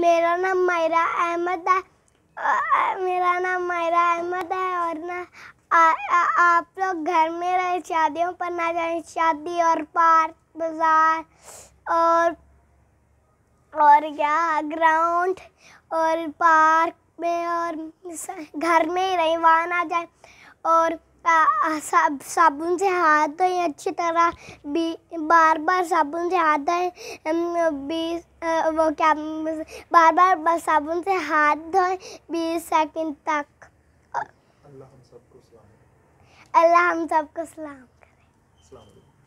मेरा नाम मायरा अहमद है मेरा नाम मायरा अहमद है और ना आ, आ, आप लोग घर में रहे शादियों पर ना जाए शादी और पार्क बाजार और और क्या ग्राउंड और पार्क में और घर में ही रहें वहाँ ना जाए और सब साबुन से हाथ धोए अच्छी तरह भी बार बार साबुन से हाथ धोए बीस वो क्या बार बार साबुन से हाथ धोए बीस सेकंड तक अल्लाह हम सबको सलाम अल्लाह हम सबको सलाम करें